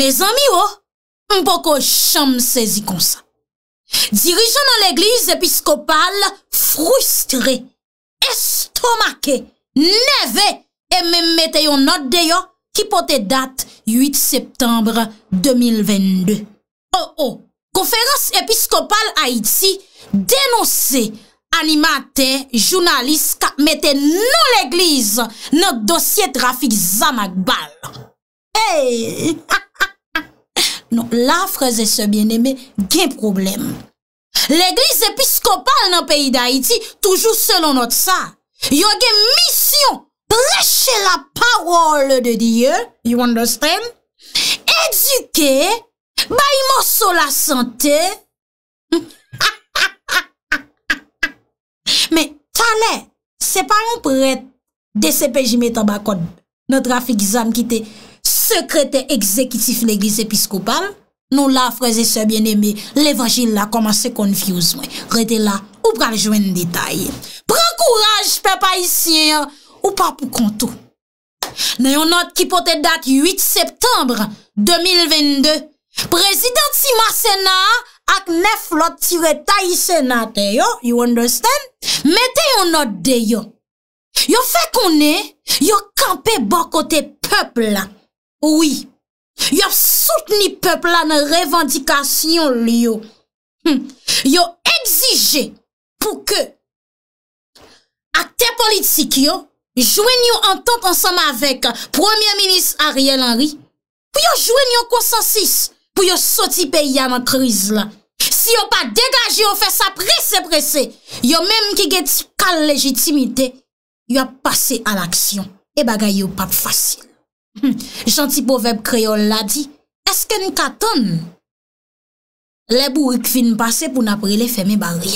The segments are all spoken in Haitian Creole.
Me zanmi yo, oh, mpoko chanm sezi kon sa. Dirijon nan l'Eglise Episkopal, frustre, estomake, neve, e menmete yon not deyo ki pote dat 8 Septembre 2022. Oh oh, Konferans Episkopal Haïti denonse animate jounalist ka mette nan l'Eglise nan dosye trafik Zama Gbal. Hey, ha! Non, la fraze se bieneme gen problem. L'eglise episkopal nan peyi da iti, toujou se non not sa. Yo gen misyon, pleche la parol de diyo, you understand? Eduke, ba imoso la sante. Me, tane, se pa yon prete, de se peji me tabakot, no trafik zan kite, sekrete ekzekitif l'Eglise Episkopal, nou la freze se bien eme, l'Evangile la koman se konfuse, rete la, ou pral jwen detay. Pran kouraj, pepa isyen, ou pa pou konto. Neyon not ki pote dat 8 septembre 2022, prezidenti Marsena ak neflot tiret ta isena teyo, you understand? Meteyon not deyo, yo fe konen, yo kampe bokote pepl la, Ouwi, yo ap soute ni pepla nan revendikasyon li yo. Yo exije pou ke akte politik yo, jwen yo antante ansama avek Premier Ministre Ariel Henry, pou yo jwen yo konsensis pou yo soti peya nan kriz la. Si yo pa degaje yo fe sa prese prese, yo menm ki geti kal legitimite, yo ap pase al aksyon e bagay yo pa fasil. Hmm. Janti poveb kreol la di, eske n ka ton? Le bou yik fin pase pou napri le feme bari.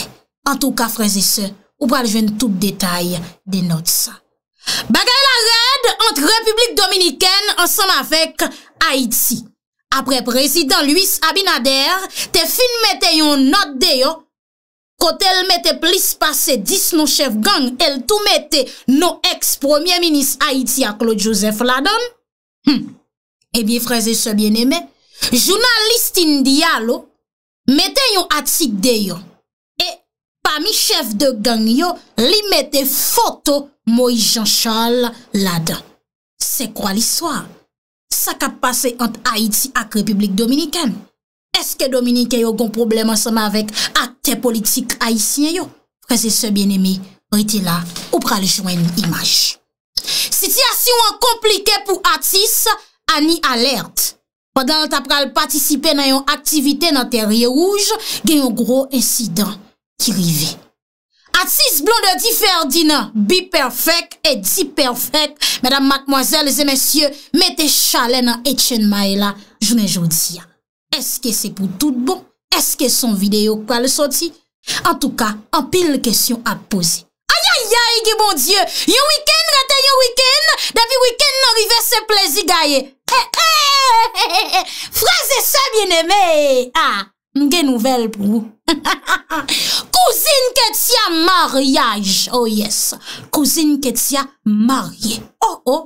An tou ka freze se, ou pral jwen tout detay de not sa. Bagay la red entre Republik Dominikèn ansan avèk Haïti. Apre prezident Louis Abinader, te fin mette yon not de yo, kot el mette plis pase dis nou chef gang, el tou mette nou eks premier minis Haïti aklo Joseph Ladon, Ebi freze se bien eme, jounalistin diyalo meten yon atik deyo e pa mi chef de gang yo li meten foto moi Jean-Charles Ladin. Se kwa liswa? Sa ka pase ant Haiti ak Republik Dominikane? Eske Dominikane yon kon problem asema avek ak te politik Haitien yo? Freze se bien eme, ritila ou prale jwen imaj. Si ou an komplike pou Atis, an ni alert. Padan l tap pral patisipe nan yon aktivite nan terye rouge, gen yon gro insidan ki rive. Atis Blondie Ferdinand, bi perfek et di perfek, mèdam makmwazèl, zè mèsyè, mète chalè nan Etienne Maela, jounè joudia. Eske se pou tout bon? Eske son video kwa l soti? An tou ka, an pil l kesyon ap pose. Ya yi ki bon die, yon wiken rate yon wiken, depi wiken norive se plezi gaye. Eh, eh, Fraze sa mwen eme. Ha, mge nouvel pou. Kouzin ketia maryaj. Oh yes, kouzin ketia marye. Oh oh,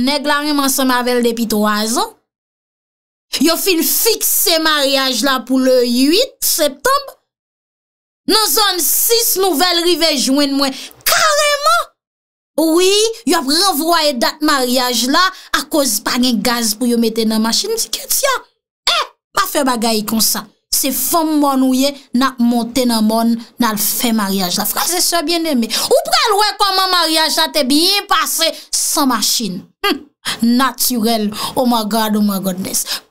nek la riman se mavel de pito azo. Yo fin fik se maryaj la pou le 8 septembre. nan zon 6 nouvel rivejwen mwen, kareman, oui, yo ap renvwa e dat maryaj la, a koz pa gen gaz pou yo mette nan machin, dike tia, eh, ma fe bagay kon sa, se fom moun ouye, nan monte nan moun, nan fè maryaj la, frase se bien eme, ou pral wè kwa moun maryaj la, te biye pase, san machin, hmm, naturel, oh my god, oh my godness, oh my god,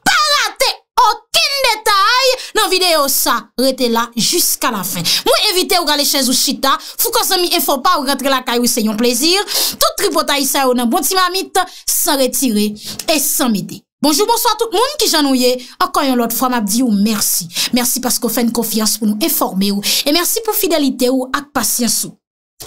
videyo sa rete la jusqu'a la fin. Mwen evite ou gale chenj ou chita, fou konsom mi enfo pa ou rentre la kay ou se yon plezir, tout tripotay sa ou nan bonti mamit, san retire e san mide. Bonjour, bonsoir tout moun ki jan ou ye, akoyon lot, fwa mabdi ou mersi. Mersi pasko fèn konfians pou nou enforme ou, e mersi pou fidelite ou ak pasyans ou.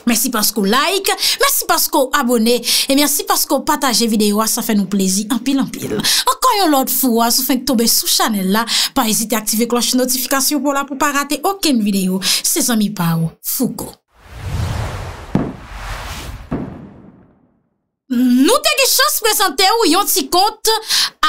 Mèsi paskou like, mèsi paskou abonè, e mèsi paskou pataje videyo a sa fè nou plezi anpil anpil. Ankoyon lòd fwo a sou fènk tobe sou chanel la, pa ezite aktive kloche notifikasyon pou la pou pa rate okèm videyo. Se zanmi pa ou, fugo. Nou te gichos prezante ou yon ti kont,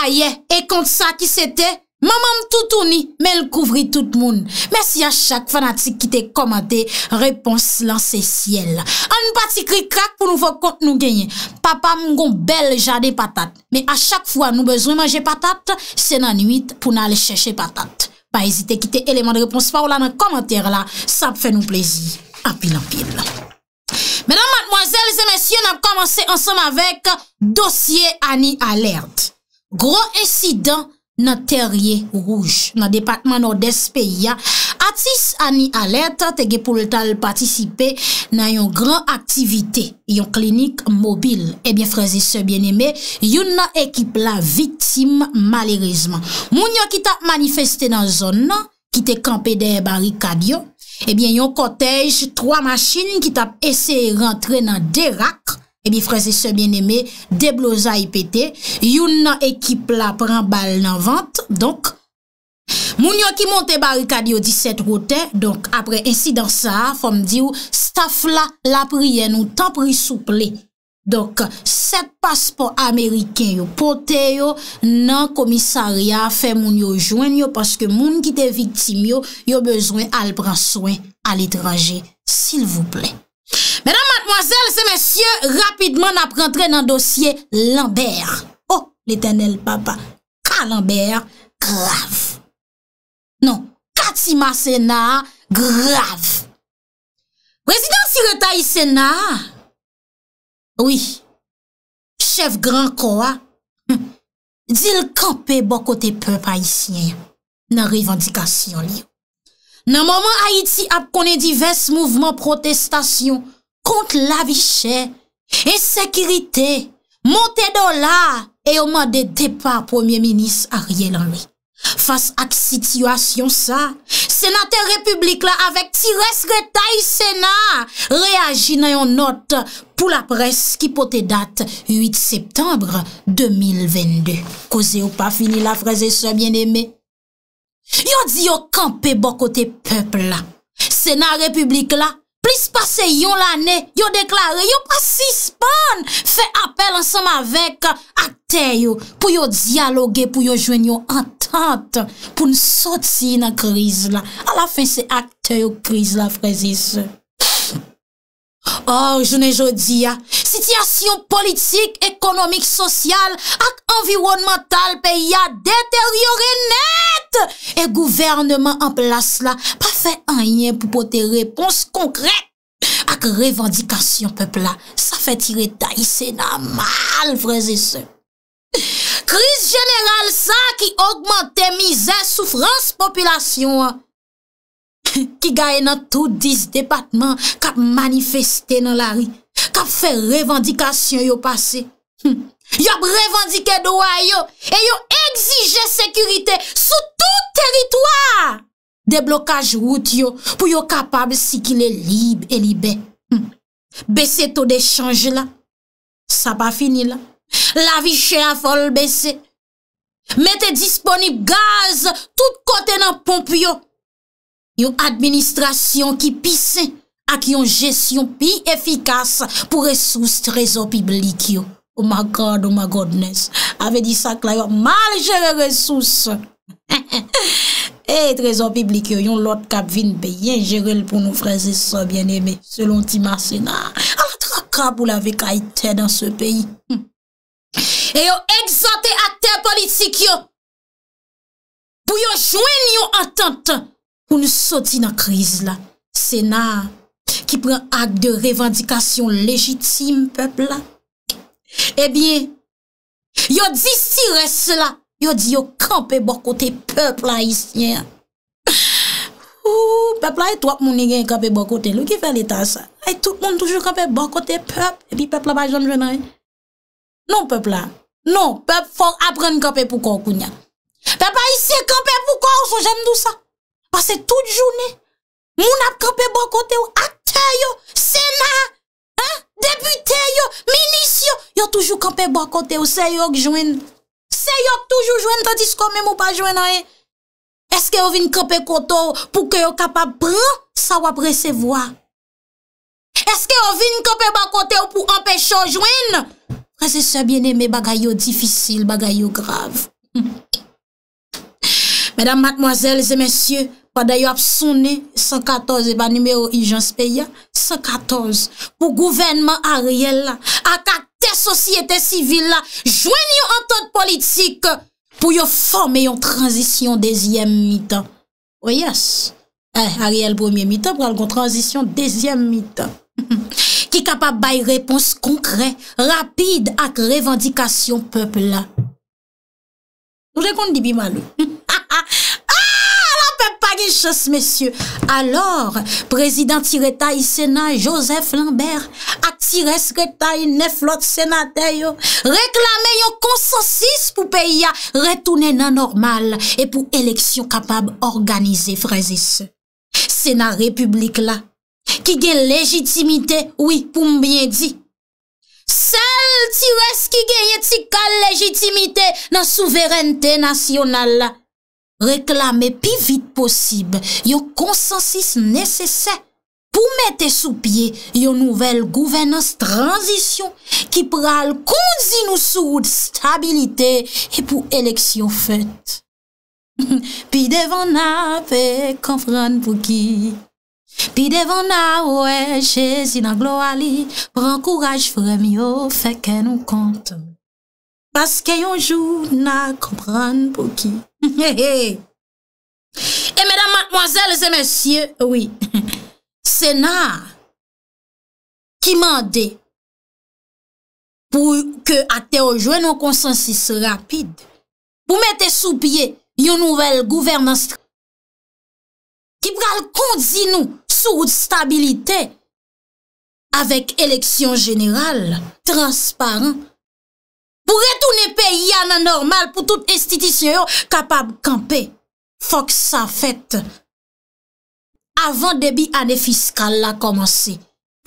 a ye, e kont sa ki sete? Mamam toutouni, mèl kouvri tout moun. Mèsi a chak fanatik ki te komante, repons lan se siel. An nou pati kri krak pou nou fok kont nou genye. Papa moun goun bel jade patat. Mè a chak fwa nou bezoun manje patat, se nan nuit pou nan alè chèche patat. Pa ezite ki te eleman de repons pa ou lan nan komante la, sap fè nou plezi. Apil apil. Mèdan mèdmoazèl, zè mèsyon, an ap komanse ansèm avèk dosye ani alèrd. Gro ensidant, Nan terye rouj, nan depakman ou despeya, atis an ni alerta tege pou letal patisipe nan yon gran aktivite, yon klinik mobil. Ebyen eh freze se bieneme, yon nan ekip la vitim malerizman. Moun yon ki tap manifeste nan zon nan, ki te kampe de barikadyon, ebyen eh yon kotej, 3 machin ki tap ese rentre nan derak, Ebi freze se bien eme, debloza ipete, yon nan ekip la pran bal nan vante, moun yo ki monte barikad yo 17 roten, apre insi dansa a, fom di ou, staf la la priye nou tan pri souple. Donk, set paspor Amerike yo pote yo nan komisaria fe moun yo jwen yo, paske moun ki te viktim yo yo bezwen al pran swen al etraje, sil vou plek. Monselle, se monsye, rapidman ap rentre nan dosye Lambert. Oh, l'Eternel Papa, kal Lambert, grav. Non, Katima Sena, grav. Prezidenti reta y Sena, oui, chef grand kwa, dil kampe bokote pe pa y Sien, nan revandikasyon li. Nan moman Haiti ap konen divers mouvment protestasyon, kont la vi chè, e sekirite, monte do la, e oman de te pa Premier Minis a rye lan li. Fas ak situasyon sa, senate republik la, avek ti reskretay sena, reagi nan yon not pou la pres ki pote dat 8 septembre 2022. Koze ou pa fini la fraze se bien eme? Yo di yo kampe bokote pepl la, sena republik la, Plis pase yon lane, yo deklare, yo pasispan, fe apel ansam avek akter yo, pou yo diyaloge, pou yo jwen yo entante, pou nou sotsi yon kriz la. A la fin se akter yo kriz la, frezise. Or, oh, jounen jodi ya, sityasyon politik, ekonomik, sosyal ak environmantal peyi ya deteryore net. E gouvernman an plas la pa fe anyen pou pote repons konkre ak revan dikasyon pepla. Sa fe tire ta yise nan mal vreze se. Kris jeneral sa ki augmente mize soufrans populasyon. Ki gaye nan tout dis depatman kap manifeste nan la ri. Kap fe revandikasyon yo pase. Yo ap revandike dowa yo. E yo egzije sekurite sou tout teritoar. De blokaj wout yo pou yo kapab si ki le libe e libe. Bese to de chanje la. Sa pa fini la. La vi che a fol bese. Mete disponib gaz tout kote nan pomp yo. Yon administrasyon ki pise ak yon jesyon pi efikas pou resous trezor piblik yo. Oh my God, oh my Godness, ave di sak la yo mal jere resous. E eh, trezor piblik yo, yon lot kap vin beyen jere l pou nou freze sa bien eme. Selon ti mase na, ala trakab ou la vek ayte dan se peyi. Hmm. E yo egzante ak te politik yo. Pou yo jwen yon atentan. pou nou soti nan kriz la, sena, ki pren ak de revendikasyon legitime, pep la, e eh bie, yo di si res la, yo di yo kampe bokote pep la, is nye, pep la e twak moun e gen kampe bokote, lou ki fel etan sa, e tout moun toujou kampe bokote pep, e pi pep la ba jom jenay, non pep la, non, pep fok apren kampe poko kou nye, pep la is se kampe poko, sou jen dou sa, Basè tout jounè, moun ap kope bo kote yo, akter yo, sena, deputer yo, minis yo, yo toujou kope bo kote yo, se yo k jwen. Se yo k toujou jwen, ta disko mè mou pa jwen anè. Eske yo vin kope kote yo pou ke yo kapap bran sa wap resevoa. Eske yo vin kope bo kote yo pou anpech yo jwen. Prese se bienemè bagay yo difisil, bagay yo grav. Mèdam matmoazèl, zè mèsyè, pa dè yo apsouni 114 e pa nime yo i jan spe ya, 114, pou gouvenman a riel la, ak ak te sosyete sivil la, jwen yo an ton politik pou yo fòm e yon transisyon dezyem mitan. O yes, eh, a riel pwemye mitan pou al kon transisyon dezyem mitan. Ki kapap bay repons konkre, rapide ak revendikasyon pepl la. Nou dekonde di bi malou. Ha ah, ha ha. Ha la pep pa gil chos, mesyou. Alors, prezidenti reta y sena Joseph Lambert, akci resreta y neflot senateyo, reklame yon konsosis pou peya retounen anormal e pou eleksyon kapab organize, freze se. Sena republik la, ki gen legitimite, wik pou mbyen di. Se, Ti wè skige yeti kal lejitimite nan souverente nasyonal la Reklame pi vit posib yo konsensis nesesè Po mette sou pie yo nouvel gouvenans transisyon Ki pral kouzi nou soud stabilite e pou eleksyon fèt Pi devan apè konfran pou ki Pi devon na we che zina glo ali Pren kouraj furem yo feke nou kont Paske yon joun na kompran pou ki E medan madmoazel zemensye Sena ki mande Pou ke ate ojwen nou konsensis rapide Pou mette sou pie yon nouvel gouvernance Ki pral kondzi nou sou stabilite avek eleksyon jeneral transparan. Pou re tou ne pe yana normal pou tout estitisyon yo kapab kampe. Fok sa fet avan debi ane fiskal la komanse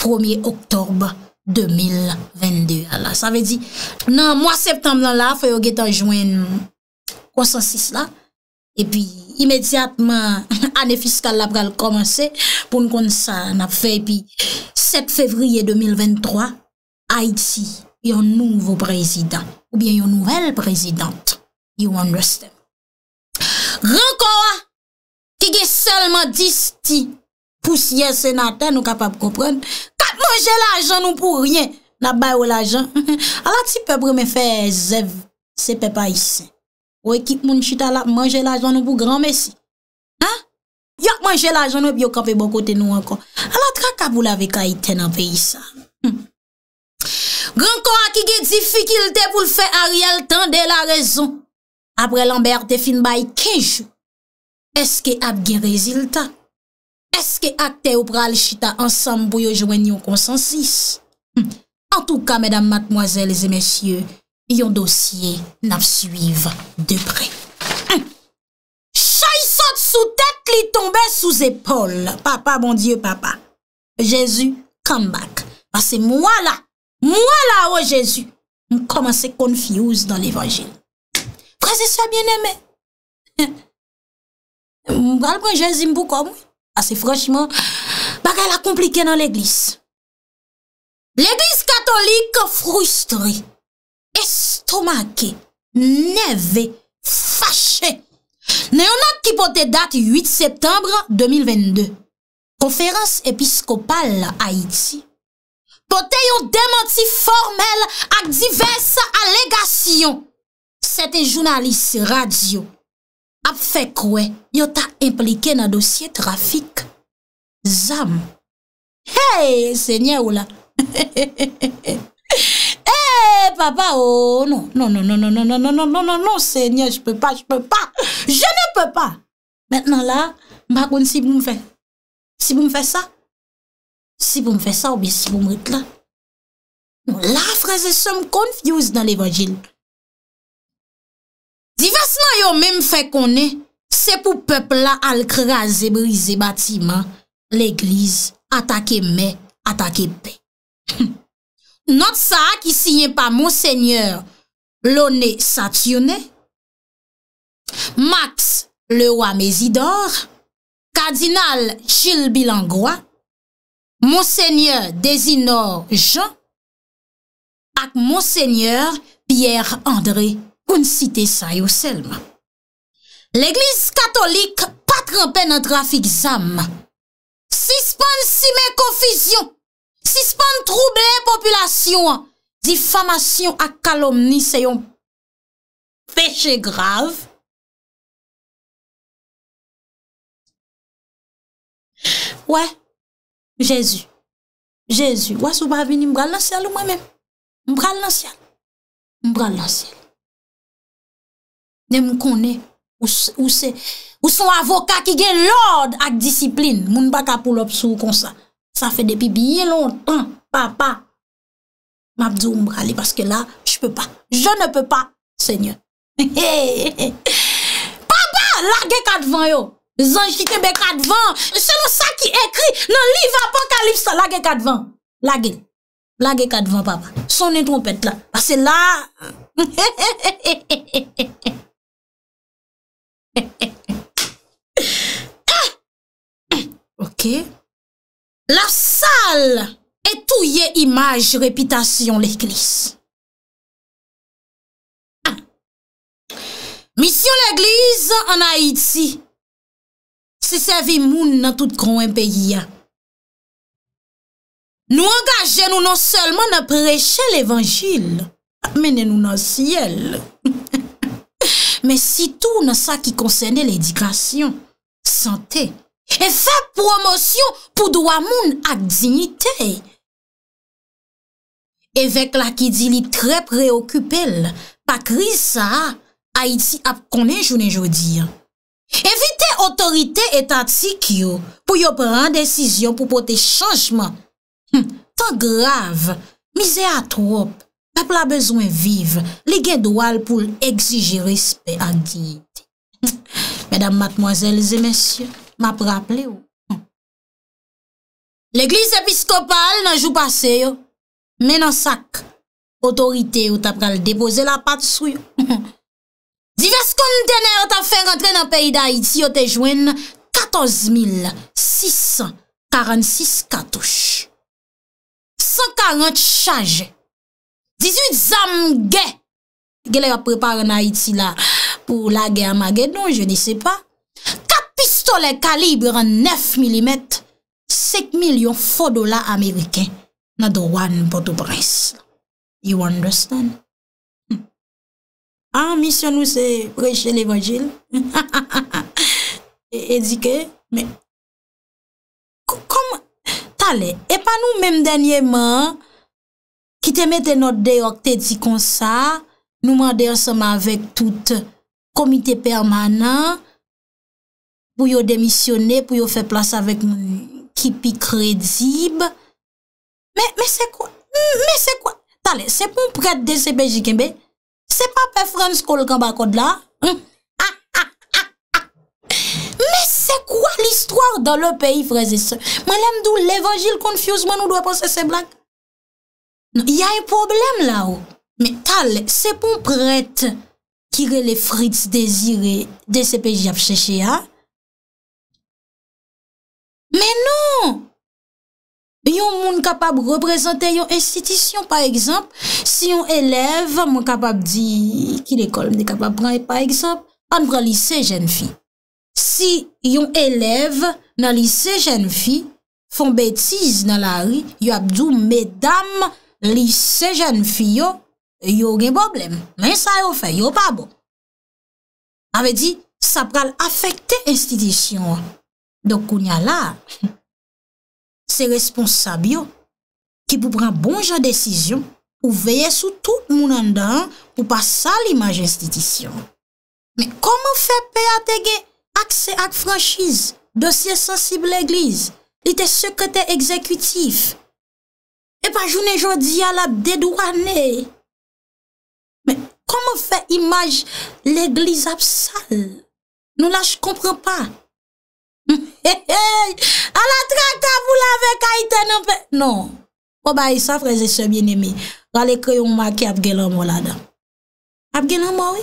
1e oktob 2022. Sa ve di nan mwa septemblan la fwe yo getan jwen 306 la. E pi imediatman, ane fiskal la pral komanse, pou nou kon sa nap fe, pi 7 fevriye 2023, Haiti, yon nouvo prezident, ou bien yon nouvel prezident, you understand. Rankowa, ki ge selman dis ti, pousye senate nou kapap kopren, kat mou jè la jan nou pou ryen, nap bay ou la jan, ala ti pe brome fe zev sepe pa isen. Ou e kit moun chita la manje la joun ou pou gran mesi? Ha? Yo manje la joun ou bi yo kape bon kote nou ankon? Ala tra ka vou la ve ka iten an ve yisa? Hmm. Gran kon a ki ge difikilte pou l fe a real tan de la rezon. Apre lamberte fin bay kejou. Eske ap ge rezilta? Eske ak te ou pral chita ansam pou yo jwen yon konsensis? An hmm. tou ka, medan matmoazel, zemesye, yon dosye naf suive depre. Chay sot sou tete, li tombe sou zepol. Papa, bon dieu, papa. Jezu, come back. Pase mwala, mwala, o oh Jezu. Mw koman se konfiyouz dan l'Evangile. Prese se bieneme. Mwal kon Jezi mbou kom. Pase franchman, baga la komplike nan l'Eglise. L'Eglise katolik frustre. Estomake, neve, fache. Ne yon an ki pote dati 8 septembre 2022. Konferans episkopal a iti. Pote yon demanti formel ak diversa alegasyon. Sete jounalis radio ap fekwe yon ta implike nan dosye trafik. Zam. Hey, se nye ou la. fapa ou non. Non, non, non, non, non, non, non, non, non, non, non, seigneur, jpe pa, jpe pa. Je ne pe pa. Mètnen la, magoun si pou m'fè. Si pou m'fè sa. Si pou m'fè sa ou bi si pou m'rét la. Non, la, fraze, se m'confuse dan l'évangile. Divasman yo mèm fè konè, se pou pepl la al kreaze brize batiman, l'eglise atake mè, atake pè. Not sa ak isi nye pa Monseigneur Lone Satyone, Max le Ouamezidor, Kardinal Gilles Bilangwa, Monseigneur Desinor Jean, ak Monseigneur Pierre André Kounsite Sayoselma. L'Eglise Katolik patranpe nan trafik zanma. Si span si men konfisyon, Si se pan troublè populasyon, difamasyon ak kalomni se yon fèche grave. Ouè, Jésus, Jésus, ouè sou pa avini mbral nan sèl ou mwen mèm? Mbral nan sèl? Mbral nan sèl. Nem m konè, ou se, ou se, ou se m avoka ki gen lòrd ak disiplin, moun baka pou lòp sou konsan. Sa fe depi biye lontan, papa. Mabdi oumbrale, paske la, jpe pa. Je ne pe pa, seigne. Papa, lage kadevan yo. Zanj ki kebe kadevan. Se nou sa ki ekri, nan li va pa kalif sa. Lage kadevan, lage. Lage kadevan, papa. Sonen trompet la. Pase ah! la. Ok. La sal etouye imaj repitasyon l'Eglise. Misyon l'Eglise an ah. Haïti se seve moun nan tout kouen peyi. Nou angaje nou nan selman apreche l'Evangil, menen nou nan siyel. Men si tou nan sa ki konsene l'edikasyon, sante. E vek la ki di li tre preokupel, pa kri sa, a iti ap konen jounen joudi. Evite otorite etatik yo pou yo pran desisyon pou pote chanjman. Tan grave, mizea trop, pepla bezwen vive, li gen doal pou l'exige respect ak dinite. Medan matmoazelze mensyon. M'ap rapple yo. L'Eglise Episkopal nan jou pase yo, men nan sak, otorite yo tap kal depose la pat sou yo. Divers kondene yo tap fe rentre nan peyi da Haiti yo te jwen, 14646 katouche. 140 chaje. 18 zam ge. Ge le yo prepar nan Haiti la, pou la ge a ma ge nou, je ne se pa. sole kalibre nef milimet, sek milyon fò do la amerikè, nan do wan bò do brez. You understand? Hm. An, ah, misyon nou se brez chè l'évangil, edike, mè. Kom talè, epa nou mèm denye mè, ki te mette not dey ok te di kon sa, nou mè dey osom avèk tout komite euh, permanan, pou yo demisyonè, pou yo fè plas avèk moun kipi kredzib. Mè, mè sè kwa? Mè sè kwa? Talè, sè pou mprèt D.C.P.J. kembe, sè pa pè frans kol kamba kod la? Mè sè kwa l'histoire dan lè peyi, frèzè sè? Mè lèm d'ou l'évangil konfiosman ou dwe panse sè blanke? Non, y a yon problem la ou. Oh. Mè talè, sè pou mprèt kire lè frits dezire D.C.P.J. ap chèche ya? Men non! Yon moun kapab reprezenter yon institisyon, pa ekzamp, si yon elev moun kapab di ki dekol moun dekapab pran, pa ekzamp, an pran lise jen fi. Si yon elev nan lise jen fi fon betiz nan la ri, yon apdou, medam, lise jen fi yo, yo gen boblem. Men sa yo fe, yo pa bo. A ve di, sa pral afekte institisyon wan. Dokounya la, se responsabyo ki pou pran bon jan desisyon pou veye sou tout moun an dan pou pa sa l'imaj institisyon. Men koman fe pe ate gen akse ak franschize dosye sensib l'eglize? I te sekete ekzekutif? E pa jounen jodi al ap dedou ane? Men koman fe imaj l'eglize ap sal? Nou la j kompran pa. He he, ala trak ta bula ve kaiten an pe Non, po ba yisa freze se bien eme Rale kreyon make ap genan mo la dam Ap genan mo we?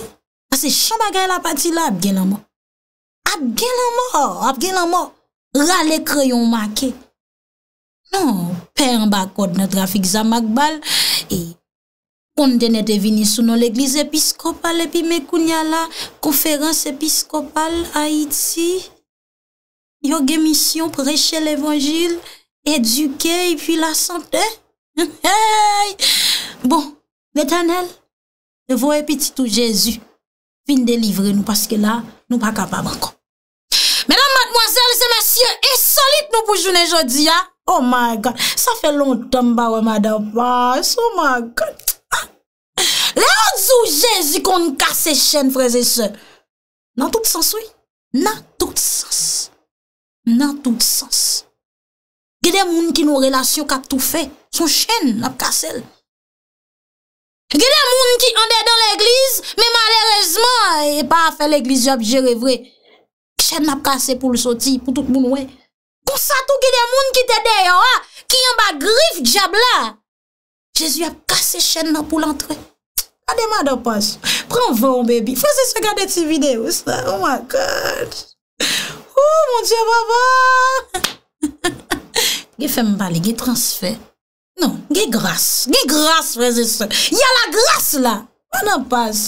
Ase ah, chan bagay la pati la ap genan mo Ap genan mo, ap genan mo Rale kreyon make Non, pen bakot na trafik zamak bal E konten ete vini sou nan l'eglis episkopal Epi mekunyala, konferans episkopal a iti Yo gemisyon, preche l'evangil, eduke, epi la sante. Bon, l'Eternel, devoye petitou Jezu, fin de livre nou, paske la nou pa kapab anko. Mèdam madmoizèl, zèm asye, esolit nou pou jounen jodi, ha? Oh my God, sa fè lontan ba wè madam, bas, ah, oh my God. Le anzou Jezu kon kase chen freze se. Nan tout sens, oui? Nan tout sens. nan tout sens. Gede moun ki nou relasyon kap tou fe, sou chen nap kasel. Gede moun ki ande dan l'eglize, men malerezman, e pa afe l'eglize, jop jere vre. Chen nap kase pou l'soti, pou tout moun we. Kousa tou gede moun ki te deyo, ki yon ba grif jab la. Jezu ap kase chen na pou l'entre. A deman do pas. Pren voun bebi, fose se gade ti video sa. Oh my God! Ou, oh, moun diye baba. Ge fè mbale, ge transfer. Non, ge gras. Ge gras, mwen zè sè. Ya la gras la. Mwen an pas.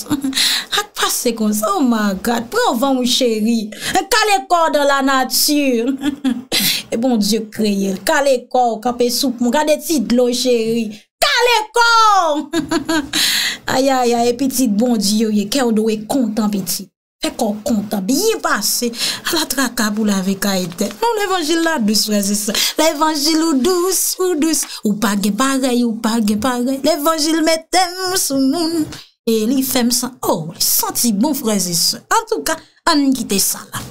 Ak pas se kon se. Oh my God. Pre ouvan moun chéri. Kale kor de la natyur. E bon diye kreyel. Kale kor, kape souk moun. Kade tit lo chéri. Kale kor. Aya, aya, e pitit bon diyo ye. Kè ou do e kontan pitit. Fè kon konta bi yi pase A la tra kabou la ve ka etè Non l'evangil la dous freze se L'evangil ou dous ou dous Ou pagè parey ou pagè parey L'evangil metèm sou moun E li fèm sa Oh senti bon freze se En tout ka an yi kite sa la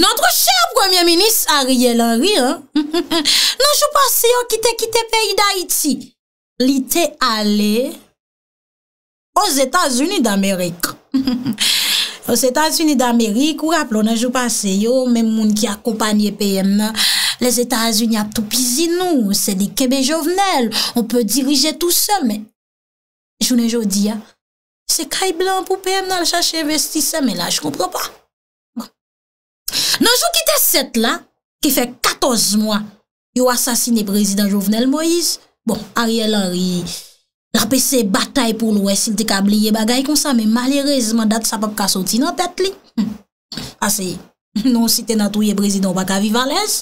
Notre cher premier ministre Ariel Henry Non chou pas se yo kite kite peyi da iti Li te ale O Zetasuni D'Amerik He he he Os Etats-Unis d'Amerik, ou rappel, ou nanjou passe yo, men moun ki akompanye PM nan, les Etats-Unis ap tou pizi nou, se di kebe jovenel, on peut dirije tou seme. Jounen joudi ya, se kay blan pou PM nan chache investi seme la, jou kompre pa. Nanjou bon. ki te set la, ki fe 14 mwa, yo asasine prezident jovenel Moïse, bon, Ariel Henry... Rapese batay pou lwes, il te kabliye bagay konsa, me malirezman dat sa pap kasoti nan tet li. Ase, ah, non si te natouye prezidon baka vivales.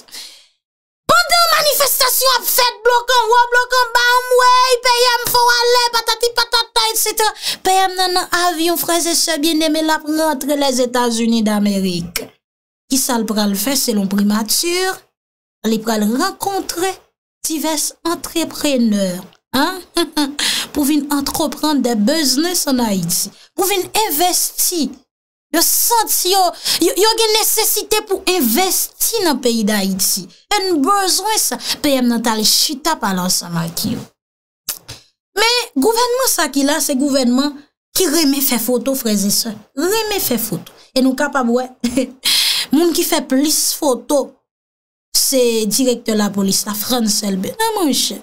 Pande an manifestasyon ap fet blokan, wop blokan, ba mwey, peyem fowale, batati patata, etc. Peyem nan nan avyon fraze se bieneme la prantre les Etats-Unis d'Amerik. Ki sal pral fese lon primatur, li pral rakontre tives entreprener. pou vin entrepren de beznes an Haiti, pou vin investi, yo senti yo, yo gen nesesite pou investi nan peyi da Haiti, en bezwen sa, peyem nan tali chita palan sa ma ki yo. Me, gouvenman sa ki la, se gouvenman ki reme fe foto frezi sa, reme fe foto, en nou kapab we, moun ki fe plis foto, se direkte la polis, la fran selbe, a non, moun chep,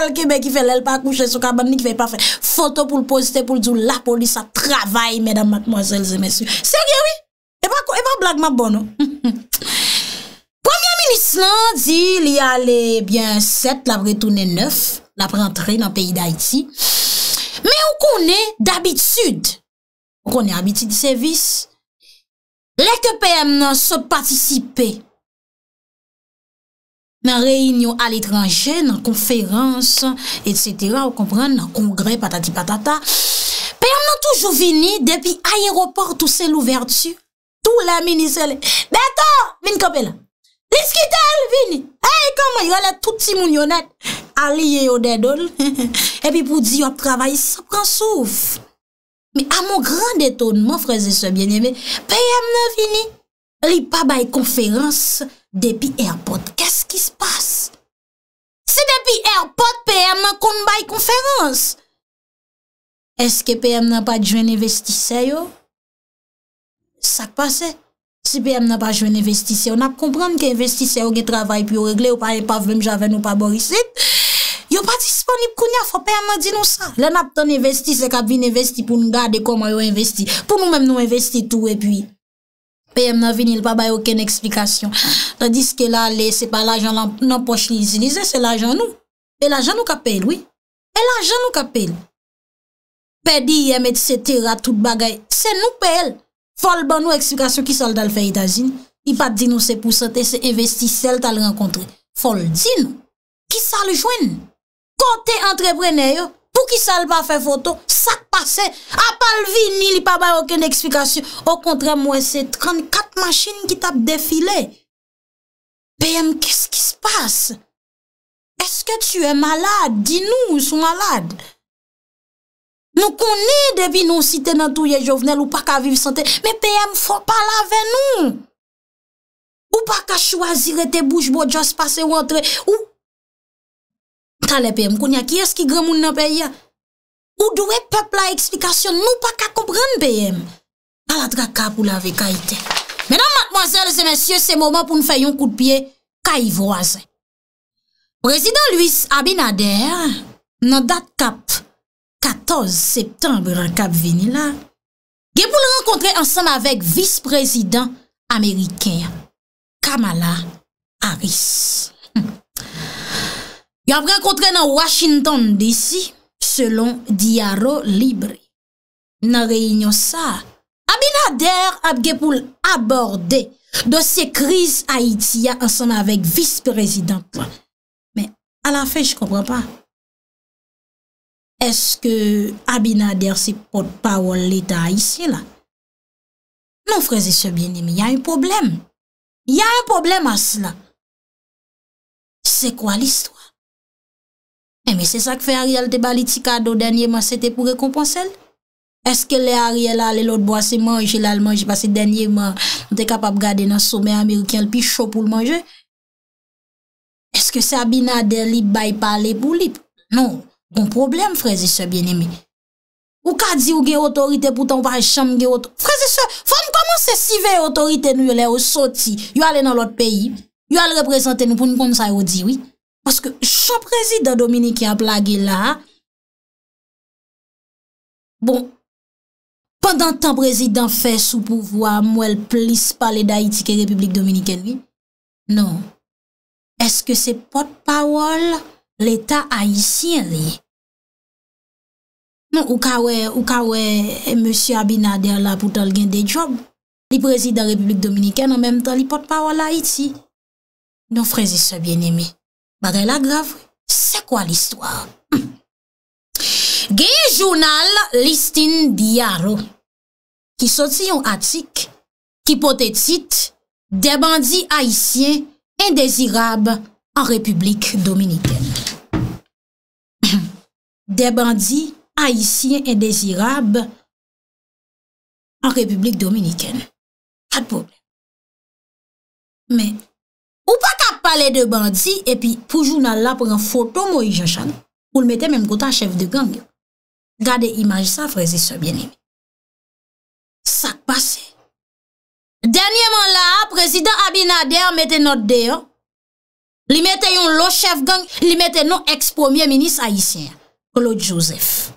Alkebe ki fe lèl pa kouche sou kaban ni ki fe pa fe Foto pou l'posite pou l'djou La polis sa travay mèdam matmoazèl zè mèsyou Serye wè Ewa blagman bon Premier ministre nan Di li alè 7 la bretounè 9 La pre-entré nan peyi d'Haïti Mè ou konè d'abitud Ou konè abitud di sèvis Lè ke pèm nan se patisipè nan reynyon al etranje, nan konferans, et cetera, ou komprende, nan kongre, patati patata. Pe yon nan toujou vini depi ayeroport ou sel ouvertu, tou la mini sel. Be ato, min kope la, liskite al vini, e komo yon la touti moun yonat, a liye yon dedol, e pi pou di yon travay sa pransouf. Me a moun gran detonman, freze se bienyeme, pe yon nan vini, ripa bay konferans depi e a podcast Ki se passe? Se depi airport, PM nan kon ba y konferans? Eske PM nan pa jwen investise yo? Sak pase? Si PM nan pa jwen investise, yo nap kompran ke investise yo ge travay pi yo regle, yo pa repav menm jave nou pa borisit, yo pa disponib kounyafo, PM nan di nou sa. Le nap ton investise, kap vin investi pou nou gade koman yo investi, pou nou menm nou investi tou epwi. Pè yèm nan vinil, pa bay ouken eksplikasyon. Ta diske la, lè, se pa l'ajan nan poch ni zinize, se l'ajan nou. E l'ajan nou ka pel, oui. E l'ajan nou ka pel. Pè di, yèm, etc., tout bagay, se nou pel. Fol ban nou eksplikasyon ki sol dal feyitazin. I pat di nou se pousate, se investi, sel tal renkontre. Fol di nou. Ki sol jwen? Ko te entreprenè yo? Pou ki sal pa fe foto, sak pase. A pal vi, ni li pa bay akwen eksplikasyon. Ou kontre mwen, se 34 machin ki tap defile. PM, kesk ki se passe? Eske tu e malade? Di nou sou malade? Nou konen debi nou si te nan touye jovenel ou pa ka viv sante. Men PM, fwa pala ven nou. Ou pa ka chwazire te boujbo, jas pase ou entre. Ou... Kale pèm koun ya kios ki gremoun nan pèyè. Ou dwe pepl la eksplikasyon nou pa ka koubran pèyèm. Paladra kap ou la vek a itè. Menan matmoazèl zè mensyè, se moman pou nou fè yon kout pèyè, ka yi voazè. Prezident Louis Abinader nan dat kap 14 septembre an kap vini la, ge pou lè renkontre ansan avèk vice-prezident amerikè, Kamala Harris. Hm. Yav renkontre nan Washington desi selon Diaro Libre. Nan reynyon sa, Abinader apge pou l'aborde do se kriz Haitia ansan avèk vis prezident. Mè, a la fè, j kompran pa. Es ke Abinader se pot pa wòl l'Etat Haitien la? Non freze se bjeni, mè, y a yon problem. Y a yon problem as la. Se kwa l'histoire? Emi, eh, se sa ke fè ari el te bali ti kado denye man, se te pou rekompense el? Eske le ari el ale lout boase manje, lal manje, pase denye man, nou te kapap gade nan soumen Amerikyan, lpi chou pou lmanje? Eske se abina de lip bay pale pou lip? Non, bon problem, freze se, bien emi. Ou ka di ou ge otorite pou ton vare cham ge otorite? Freze se, fon koman se si ve otorite nou yo le ou soti? Yo alè nan lot peyi, yo alè represente nou pou nou kon sa yo di, oui? Paske chan prezident Dominiki a plage la, bon, pandan tan prezident fè sou pouvoa, mwen plis pale da iti ke Republik Dominiken mi? Non. Eske se pot pawol l'Etat Haitien li? Non, ou kawe, ou kawe, e eh, monsi Abinader la pou tal gen de job, li prezident Republik Dominiken, an menm tan li pot pawol la iti. Non, prezident se bien emi. Badè la grav, se kwa l'histoire? Gè yon jounal listin biyaro, ki soti yon atik, ki potetit, de bandi haisyen indezirab an republik dominiken. De bandi haisyen indezirab an republik dominiken. Had poube. Men, Ou pa ka pale de bandi epi poujou nan la pregan foto mou i jachan pou l mette menm kota chef de gang. Gade imaj sa freze se bieneme. Sa kpase. Dernyeman la, prezident Abinader mette not deyo. Li mette yon lo chef gang li mette nou ex-premier minis haisyen, Claude Joseph.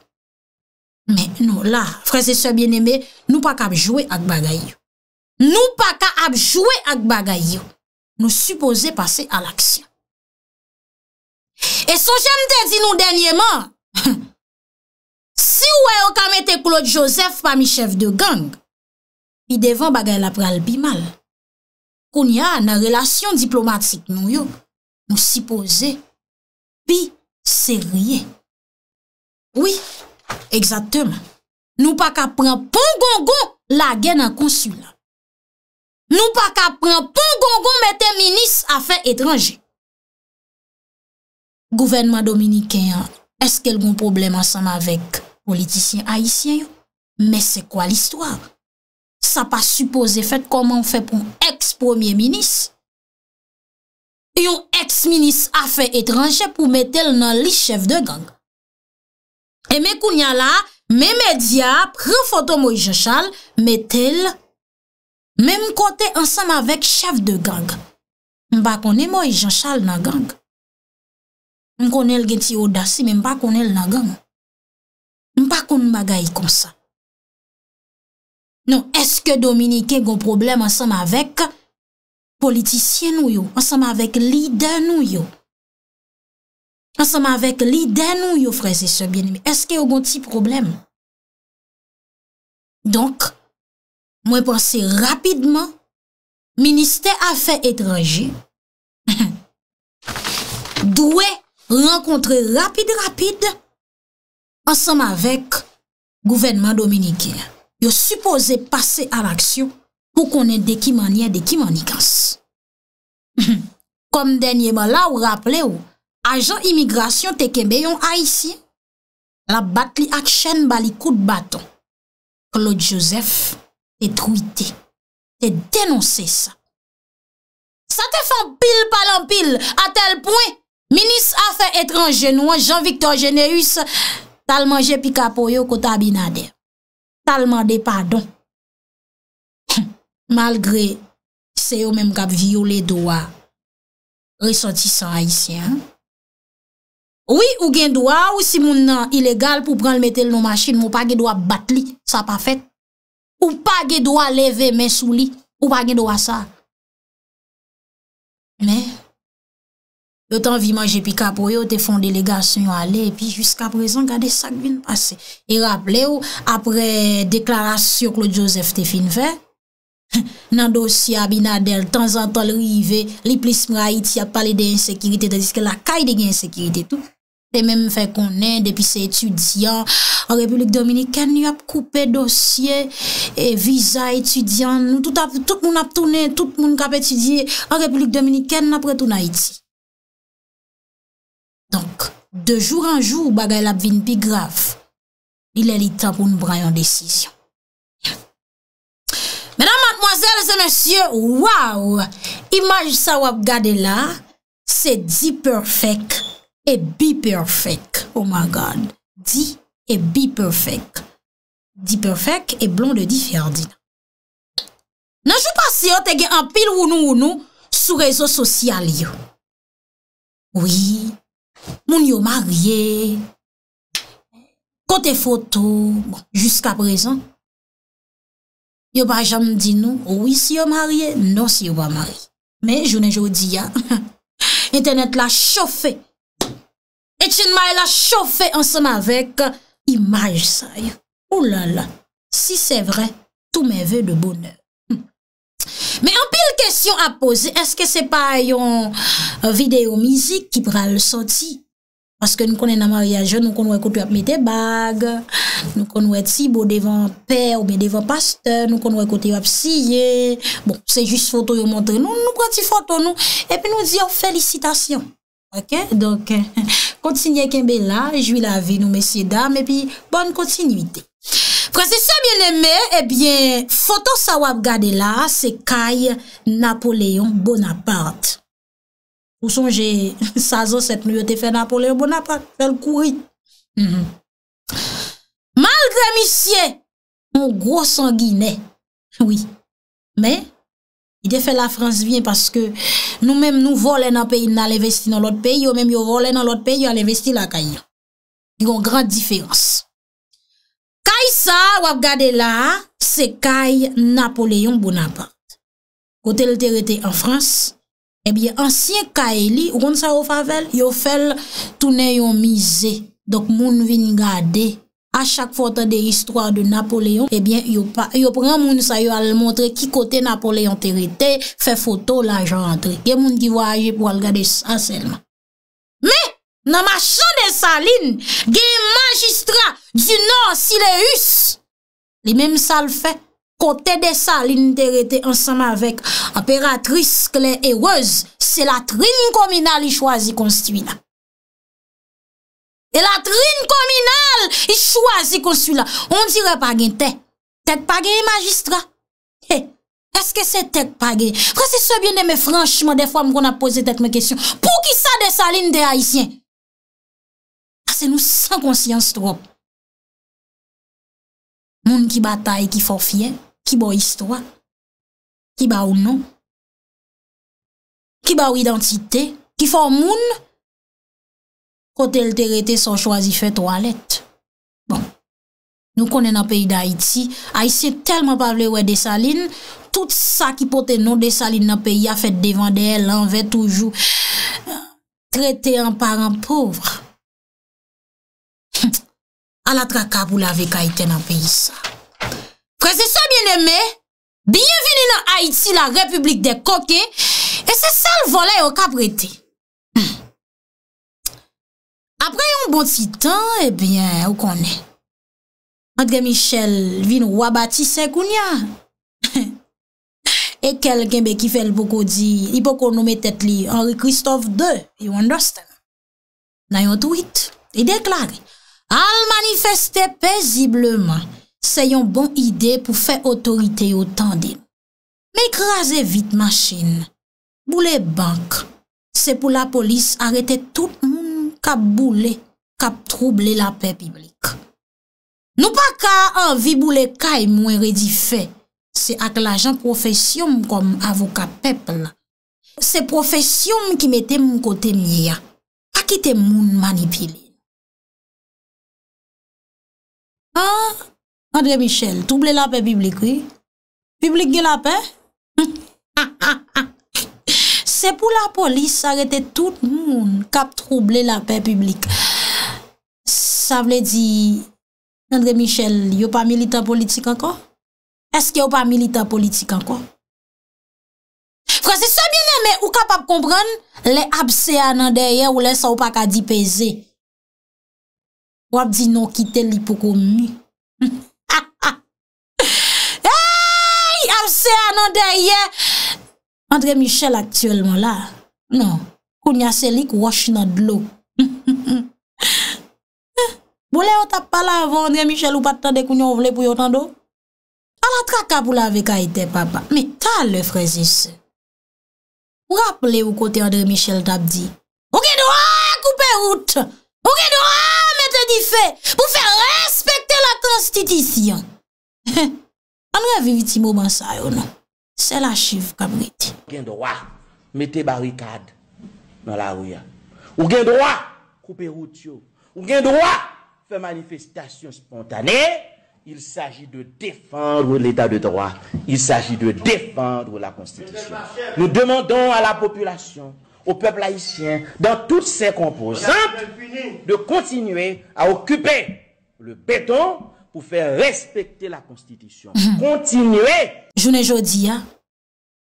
Men nou la, freze se bieneme, nou pa ka apjoue ak bagay yo. Nou pa ka apjoue ak bagay yo. nou suppose pase al aksyon. E so jem te di nou denyeman, si ou e yo kamete koulot Joseph pa mi chef de gang, pi devan bagay la pral bimal, kon ya nan relasyon diplomatik nou yo, nou suppose pi serye. Oui, exactement. Nou pa ka pren pon gongo la gen an konsulat. Nou pa ka pren pou gongon metè minis a fè etranje. Gouvernman Dominiken, eske l goun problem asan avèk politisyen haisyen yo? Mè se kwa l istwa? Sa pa suppose fèt koman fè pou mèx premier minis? Yon mèx minis a fè etranje pou metè l nan li chèv de gang. E mè kounyan la, mè mè diap renfoto mou i jachal, metè l Mem kote ansam avek chèv de gang. Mpa konen mo yon chal nan gang. Mpa konen gen ti odasi men mpa konen nan gang. Mpa konen bagay kon sa. Non, eske Dominike gon problem ansam avek politisyen nou yo. Ansam avek lider nou yo. Ansam avek lider nou yo freze se bien. Eske yo gon ti problem. Donk, Mwen panse rapidman, minister afè etranji, dwe renkontre rapid-rapid, ansanm avèk gouvenman dominikè. Yo suppose pase al aksyon, pou konen dekimanye, dekimanikans. Kom denye man la ou raple ou, ajan imigrasyon tekeme yon a yisi, la bat li ak chen bali kout baton. Claude Joseph, Te truite, te denonse sa. Sa te fan pil palan pil, a tel pouen, minis a fe etran genouan, Jean-Victor Genéus, talman jepi kapoyou kota binade, talman de padon. Malgre, se yo menm kap viole doa, resenti sa a isi, an. Ouye, ou gen doa, ou si moun nan, ilegal pou pran l metel nou machin, moun pa gen doa bat li, sa pa fet. Ou pa gen do a leve men sou li, ou pa gen do a sa. Men, yo tan vi manje pi kapo yo, te fon delegasyon yo ale, pi jiska prezon gade sak bin pase. E rapple yo, apre deklarasyon klo Joseph te fin ve, nan dosye Abinadel, tan zan tol rive, li plis mra iti a pale de insekirite, ta diske la kay de gen insekirite tou. e menm fè konen depi se etudyan an Republik Dominikèn nou ap koupe dosye e viza etudyan tout moun ap tounen, tout moun kap etudye an Republik Dominikèn napre toun a iti Donk, de jour an jour bagay la bin pi grav li lè li tapoun bray an desisyon Menan madmoizèl, se nòsye waw, imaj sa wap gade la se di perfèk E bi-perfek. Oh my God. Di e bi-perfek. Di-perfek e blon de di-ferdi. Nan jou pasi yo te gen an pil wounou wounou sou rezo sosyal yo. Oui. Moun yo marye. Kote foto. Bon, Juska prezon. Yo ba jam di nou. Ou si yo marye. Non si yo ba marye. Men jounen joudi ya. Internet la chofe. Metinmae la chofe ansan avek imaj sa yo. Ou lala, si se vre, tou men ve de boner. Me an pil kesyon a pose, eske se pa yon videyo mizik ki pral soti? Paske nou konen na maryaje, nou konwe kote wap mete bag, nou konwe tibo devan pe ou devan paste, nou konwe kote wap siye, bon, se jist foto yo montre, nou kote foto nou, epi nou di yo felicitasyon. Ok, donk, kontinye kembe la, jwi la vi nou mesye dam, e pi bon kontinuité. Fransese eh bien eme, e bien, foton sa wap gade la, se kay Napoléon Bonaparte. Ou son jè, sa zon set nou yote fè Napoléon Bonaparte, fèl kouy. Malgrè misye, mou gros sanguine, oui, men, I de fe la Frans vyen paske nou menm nou vole nan peyi nan le vesti nan lot peyi, yo menm yo vole nan lot peyi, yo al le vesti la kanyan. Yon gran difeyans. Kay sa wap gade la, se kay Napoleon Bonaparte. Kote l terete an Frans, ebye eh ansyen kay li, yon sa ou favel, yo fel toune yon mize, dok moun vin gade. a chak fote de istwa de Napoléon, ebyen eh yo preman moun sa yo al montre ki kote Napoléon terete, fe foto la jan entre. Gen moun ki waje pou al gade sa selman. Me, nan ma chan de Saline, gen magistra du non Sileus, li menm sa l fe, kote de Saline terete ansan avèk, apèratris klen ewez, se la trin komina li chwazi konstiwina. E la trin kominal, i chwazi konsulat. On dire pagin, te? Tek pagin e magistrat? Eh, te? Eske se tek pagin? Fransi sebyen de me franchman, defwa mkona pose tet me kesyon. Pou ki sa de salin de haisyen? Ase ah, nou san konsyans trob. Moun ki batay ki forfyen, ki bo istwa, ki ba ou non, ki ba ou identite, ki for moun, kote l terete son chwazi fè toalet. Bon, nou konen an peyi da Haiti, a y se telman pavle wè de salin, tout sa ki pote non de salin nan peyi a fèt devan de el, an vè toujou tretè an paran povre. An hm. atrakap ou la vek a ite nan peyi sa. Prese so bien eme, biye vini nan Haiti la republik de koke, e se sal vole yo kap rete. Apre yon bon titan, ebyen, eh ou konen? Andre Michel, vin wabati Sekounia. E kel genbe ki fel poko di, i poko noume tet li, Henri Christophe II, you understand? Na yon tweet, e deklare, al manifeste pezibleman, se yon bon ide pou fe otorite yon tende. Me ikraze vit machine. Bou le bank, se pou la polis arete tout moun. kap boulè, kap troublè la pè piblik. Nou pa ka an vi boulè kaj mwen redifè, se ak la jan profesyon kom avokat pepl, se profesyon ki metè mwen kote mwen ya, pa ki te moun manipilè. Ha? Andre Michel, troublè la pè piblik, oui? Piblik gen la pè? Ha! Ha! Ha! pou la polis, arrete tout moun kap trouble la pey publik. Sa vle di Andre Michel, yo pa militan politik anko? Eske yo pa militan politik anko? Fransi, sa biene me ou kapap kompran le apse anan derye ou le sa ou pa ka di peze. Ou ap di non kite li pou komi. Hey! Apse anan derye! Hey! Andre Michel aktuelman la, nou, kou nyase li kou wach nan dlo. Bwole yo tap pala avon Andre Michel ou pat tande kou nyon vle pou yotando? A la traka pou la ave kaite, papa, mi ta le frezise. Ou rappele ou kote Andre Michel tap di, ou ki do a koupe route, ou ki do a mette di fe, pou fe respekte la konstitisyon. Andre vivi ti mouman sa yo nou. C'est la chiffre kam droit droit mettre mettre barricade dans la rue. Ou les droit, couper route. Vous Ou droit, faire manifestation spontanée. Il s'agit de défendre l'état de droit. Il s'agit de défendre la constitution. Nous demandons à la population, au peuple haïtien, dans toutes ses composantes, de continuer à occuper le béton pou fè respektè la konstitisyon. Mhm. Kontinue! Jounè jodi ya,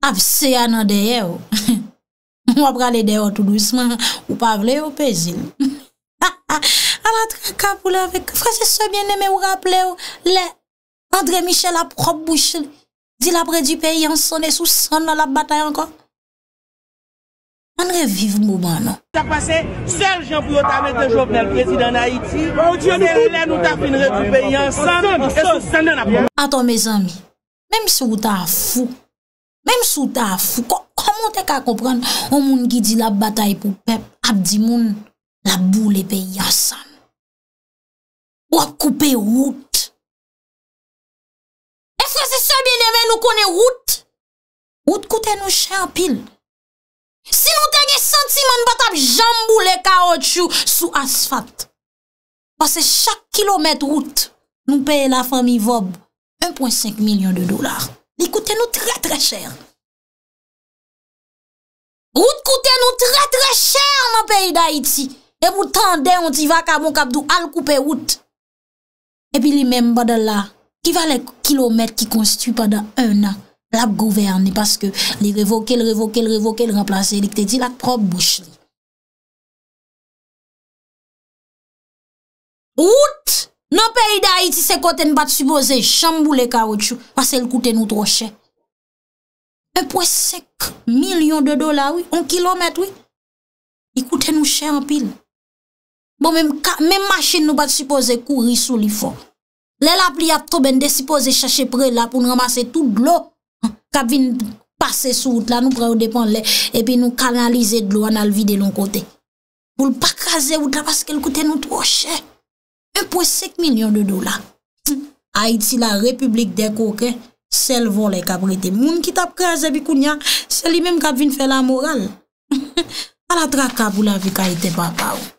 ap se ya nan deye yo. Mwa pralè deyo tout lousman, ou pavle yo pe zil. Ha ha, an atre kap ou lè, ah, ah, fwese se bien neme ou rap lè yo, lè, André Michel la prop bouchè, di la prè di peyi, an sonè sou sonè la batay ankon. An reviv mou ban nan. Aton me zami, mem si wou ta a fou, mem si wou ta a fou, komon te ka kompran, wou moun giddi la batay pou pep, ap di moun, la bou le pe yasan. Wou a koupe wout. E fwa se sebe le ven nou kone wout, wout koute nou chan pil. Si nou tege sentimen bat ap jambou le kaotchou sou asfakt. Basè chak kilomet route nou peye la fami vob 1.5 milyon de dolar. Li koute nou tre tre chèr. Route koute nou tre tre chèr ma peye da iti. E pou tande onti va kabon kabdou al koupe route. E pi li menm badala ki vale kilomet ki konstu pa dan 1 an. l ap gouverni, paske li revoke, li revoke, li revoke, li remplace, li kte di l ak prob bouch li. Wout, nan peyi da iti se kote nou bat suboze, chambou le karo chou, pasel koute nou troche. E pwe sek, milyon de dola, oui, on kilometre, oui, i koute nou che an pil. Bon, menm kak, menm machine nou bat suboze, kouri sou li fon. Le l ap li ap tobe, nou de suboze chache pre la pou nou ramase tout glop. Kap vin pase sou out la, nou pre ou depan le, epi nou kanalize dlo an alvi de loun kote. Boul pa kraze out la, paske l kote nou troche. Un po sek milyon de dola. Haïti la republik de koke, sel vol le kap rete. Moun ki tap kraze bi koun ya, sel li menm kap vin fe la moral. A la traka pou la vi ka ite pa pa ou.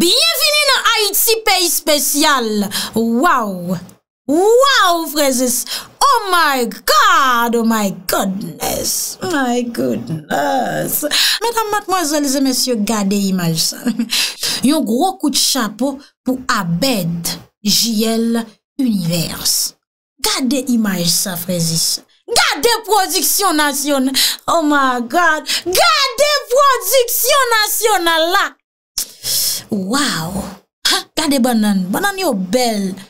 Bienveni nan Haïti pey spesyal. Waw! Waw Frezis, oh my God, oh my Godness, my Godness. Metan matmazalize, monsye, gade imaj sa. Yon gro kout chapo pou Abed JL Universe. Gade imaj sa, Frezis. Gade Produksyon Nasyonal. Oh my God, gade Produksyon Nasyonal la. Waw, gade banan, banan yo bel sa.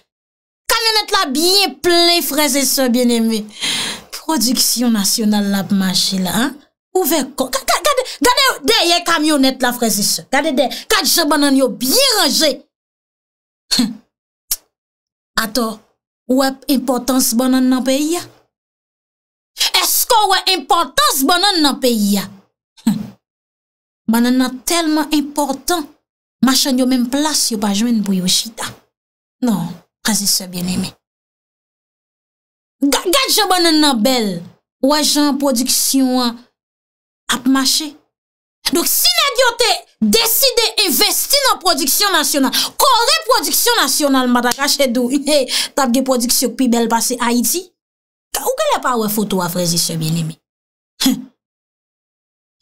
Kamyonet la byen ple, freze se, byen eme. Produksyon nasyonal la ap mache la, an. Ouve koko. Kade, kade, kade, yon kamyonet la freze se. Kade, kade, kade se banan yon byen reje. Ato, wèp importans banan nan peyi ya? Esko wèp importans banan nan peyi ya? Banan nan telman importans. Machen yon men plas yon bajwen pou yon chita. Non. Frésil Sebyenimi. Gade japonnen nan bel, wajan produksyon ap mache. Dok si neg yo te deside investi nan produksyon nasyonal, kore produksyon nasyonal, mada kache dou, tapge produksyon pi bel pase Haiti, ka ouke le pawe foto waf Frésil Sebyenimi?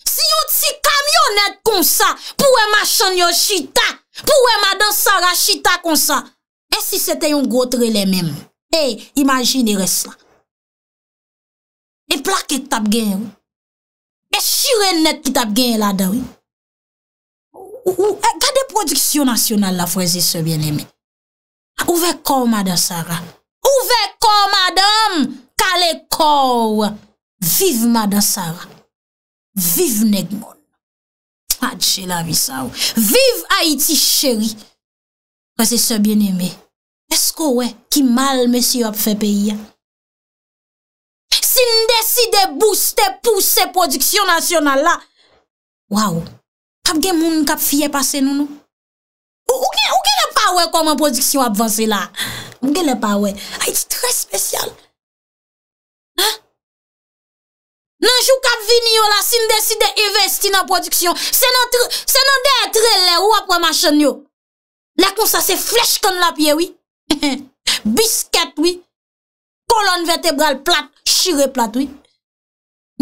Si yo ti kamyonet kon sa, pou we ma chan yo chita, pou we ma dansara chita kon sa, E si sete yon goutre lèmèm? E, imagine res la. E plakèk tap gen yon. E shire net ki tap gen yon la da wè. Ou, ou, ou, e gade prodiksyon nasyonal la fwese se bèl lèmèm? Ouve kor madame Sara? Ouve kor madame? Kale kor! Viv madame Sara. Viv negmon. Adje la visaw. Viv Haiti chéri. Kwa se se byen eme, esko we ki mal mesi yo ap fe pe ya? Sin desi de booste pou se prodiksyon nasyonal la, waw, kap gen moun kap fye pase nou nou? Ou gen le pa we konwen prodiksyon ap vansi la? Ou gen le pa we? A ah, iti tre spesyal. Nanjou kap vini yo la sin desi de investi nan prodiksyon, se nan detre le wap wè machan yo. Lè kon sa se flech kon la pie wè, bisket wè, kolon vertebral plat, chire plat wè.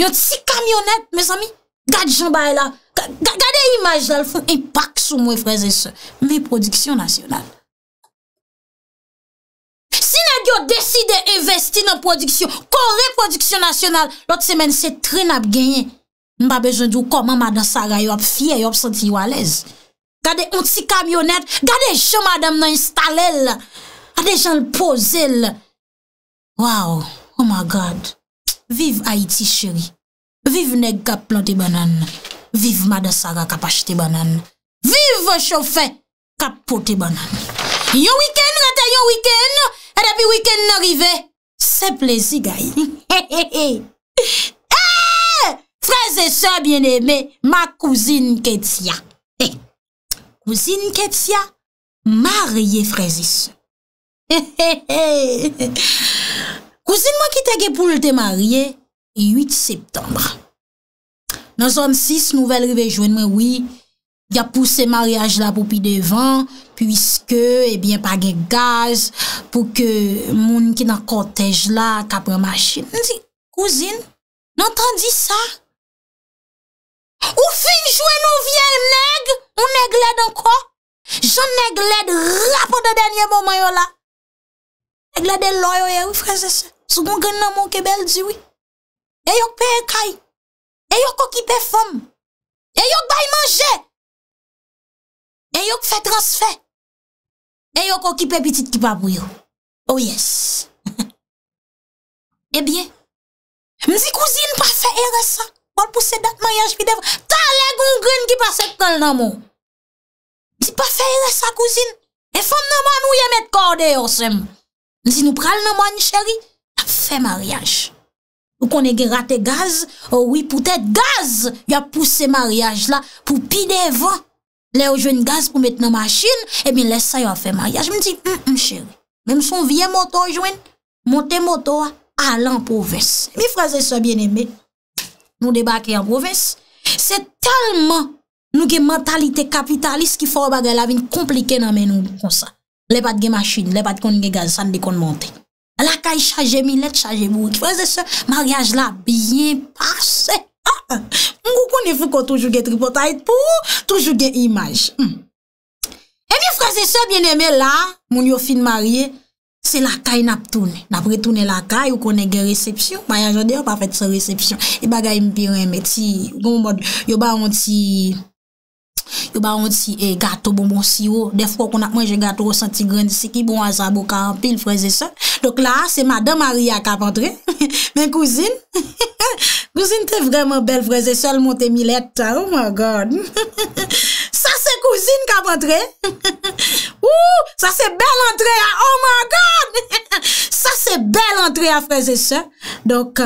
Yon ti kamionet, mes ami, gade jambay la, gade imaj dal fon, impak sou mwen freze se, mwen yon produksyon nasyonal. Si nan gyo deside investi nan produksyon, kon reproduksyon nasyonal, lot semen se tren ap genye, mwen pa bejoun di ou koman madan saray yo ap fye, yo ap santi yo alez. Gade onsikamyonet, gade chou madame nan installel. Gade chan l'pozel. Wow, oh my God. Viv Haiti chéri. Viv neg kap planti banan. Viv madame sa kap achiti banan. Viv chou fe kap poti banan. Yo wiken, gata yo wiken. E depi wiken nan rive. Se plezi gay. He he he. He! Freze se bieneme, ma kouzin ke tia. Kouzin kepsya, marye frezis. He he he he he he! Kouzin mwen ki tege pou lte marye, 8 septembre. Nansan 6, nouvel rivej, jwen mwen wii, ya pouse mariage eh la pou pi devan, pwiske, ebyen pagge gaz, pou ke moun ki nan kotej la, kapre machin. Kouzin, nantan di sa? Ou fin jwen nou vye lmleg? Un negled anko, joun negled rap an de denye mouman yo la. Negled e loyo yo, wifre zese, sou kon gen nan moun kebel diwi. E yok pe e kay, e yok o kipe fom, e yok bay manje, e yok fe transfer, e yok o kipe pitit kipa bouyo. Oh yes! E bien, mzi kouzine pa se ere sa. wè bon, pou se dat maryaj pi devan, ta lè gongren ki pase kòl nan mò. Di pa fè yè sa kouzin, e fòm nan mò nou yè mèt kòr de yò sem. Di nou pral nan mò ni chèri, ap fè maryaj. Ou konè gen rate gaz, ou wè wi pou tèt gaz, yò ap pou se maryaj la, pou pi devan, lè ou jwen gaz pou mèt nan machin, e mi lè sa yò ap fè maryaj. Mè di, mè mm, mm, chèri, mè mè son vye moto jwen, monte moto, alan pou vès. Mi fraze sou bien emèd, Nou debake yon provins, se talman nou gen mentalite kapitalist ki for bagay la vin komplike nan men nou kon sa. Le bat gen masjid, le bat kon gen gaz, san de kon monte. La kay chaje mi, let chaje mou, ki fwese se, maryaj la, biyen pase. Mwen ah, kou ah. kone fw kon toujou gen tripotayt pou, toujou gen imaj. Hmm. Evi eh fwese se, bieneme la, moun yo fin marye. Se lakay nap toune Nap re toune lakay ou konen gen resepsyon Mayan jodi ou pa fet se resepsyon E bagay mpirem eti Yo ba onti Yo ba onti eh, gato bonbon siyo Def kon akman jen gato ou senti gren disi Ki pou an sa boka an pil freze sol Dok la se madame a ria kap entre Men kouzine Kouzine te vreman bel freze sol Montemilette Oh my god Sa se kouzine kap antre. Sa se bel antre a. Oh my god. Sa se bel antre a freze se. Donc,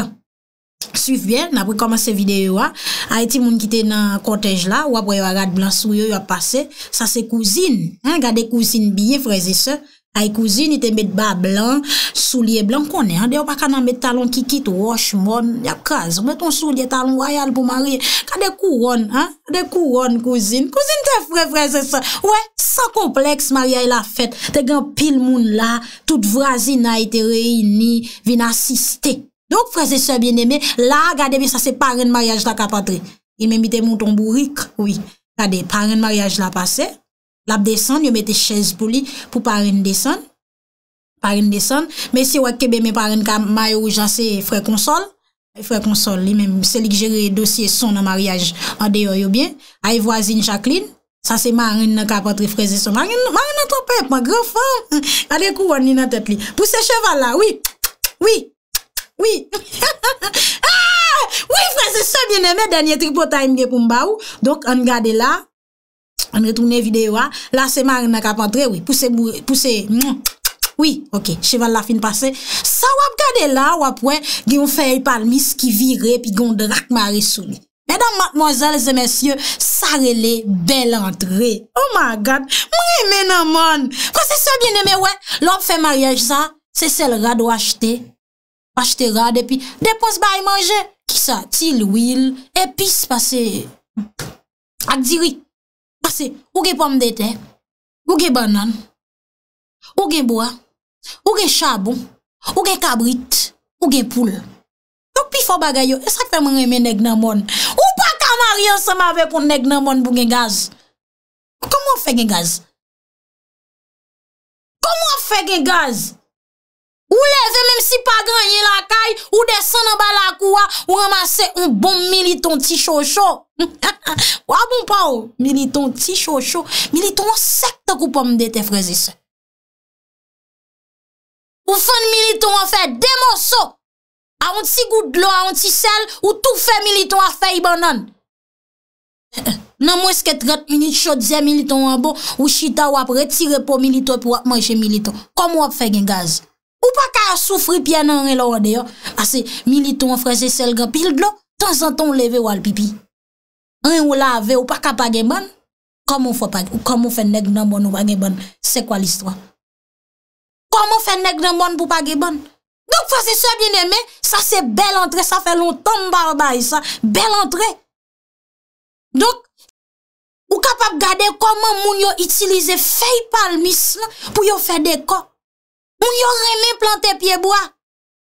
suiv bien. Napri koman se videyo a. A eti moun kite nan kotej la. Ou apwe yo a gade blan sou yo yo a pase. Sa se kouzine. Gade kouzine biye freze se. Ay kouzin, ite met ba blan, souliye blan konen. Deyo pa kanan met talon kikit, washmon, yapkaz. Met ton souliye talon wayal pou marye. Kade kouron, kade kouron kouzin. Kouzin te fre fre se se. Ouè, sa kompleks marye la fet. Te gen pil moun la, tout vrasi na ite reyni, vi na sistè. Donk fre se se bien eme, la gade mi sa se paren maryaj la kapatri. Il mè mi te mouton bourik, oui. Kade, paren maryaj la pase. Lap desan, yo mette chèz pou li pou parin desan. Parin desan. Mè si wè kebe mè parin ka may ou jan se frè konsol. Frè konsol li mèm. Sè li k jere dosye son nan maryaj. An deyo yo byen. Ay vwazin chaklin. Sa se marin nan ka patre frè zè son. Marin nan tope. Ma gre fèm. Adè kou wè ni nan tèt li. Pousè cheval la. Oui. Oui. Oui. Ah! Oui. Oui frè zè se bienemè denye tripo taym ge pou mba ou. Donk an gade la. An retounen videwa. La se mar nan kapantre wè. Pouse mou, pouse. Wè. Ok. Cheval la fin pase. Sa wap gade la wap wap wè. Gyon fè yi palmi. Ski vire. Pi gyon drac marisou li. Mèdam matmozal zè men sye. Sa rele bel antre. Oh my god. Mwen men nan man. Kwa se sa bien eme wè. Lop fè mariage sa. Se sel rad wachte. Wachte rad. Depi depons bay manje. Ki sa? Til wil. Epi se pase. Ak di wik. Ou gen pomme de te, ou gen banan, ou gen boya, ou gen chabon, ou gen kabrit, ou gen poule. Touk pi fò bagay yo, e sa fè mwen reme neg nan moun? Ou pa kamar yon seman ve pou neg nan moun bou gen gaz? Komo fè gen gaz? Komo fè gen gaz? Ou leve men si pa granyen la kay, ou desan nan ba la kouwa, ou ramase un bon militon ti chosho? Ha ha ha, wabon pa ou, militon ti chou chou, militon an sekta kou pa mde te freze se. Ou fen militon an fe demoso, an ti goudlo, an ti sel, ou tou fe militon an fe iban nan. Nan mweske 30 minit chou dje militon an bo, ou chita wap retire po militon pou wap manje militon, kom wap fe gen gaz. Ou pa ka soufri pi an an re lo wade yo, ase, militon an freze sel gen pil glo, tan zan ton leve wal pipi. An ou lave ou pa kapagebon, koman fò pagebon? Ou koman fè neg nanbon ou pagebon? Se kwa l'istwa? Koman fè neg nanbon pou pagebon? Donk fò se se bieneme, sa se bel entre, sa fè lontan barbay sa, bel entre. Donk, ou kapab gade koman moun yo itilize fey palmisme pou yo fè deko? Moun yo remen plante pieboa?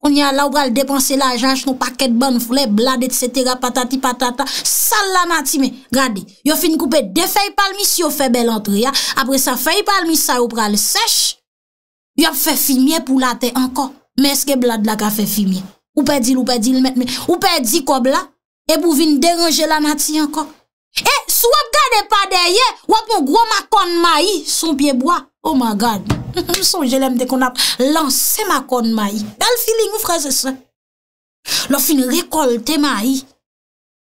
On yal la ou pral depanse la janj nou paket ban foule, blad et setera, patati patata, sal la nati men. Gade, yo fin koupe de fey palmi si yo fe bel entre ya, apre sa fey palmi sa ou pral sech, yo fe fimiye pou late anko, men eske blad la ka fe fimiye. Ou pedi loupedi lmet men, ou pedi kobla, e pou vin deranje la nati anko. E, sou ap gade pa deye, wap mou gro ma kon ma yi, son pieboa, oh ma gade men. M sou jelèm de kon ap lanse ma kon ma yi. Bel filin ou freze se. Lo fin rekol te ma yi.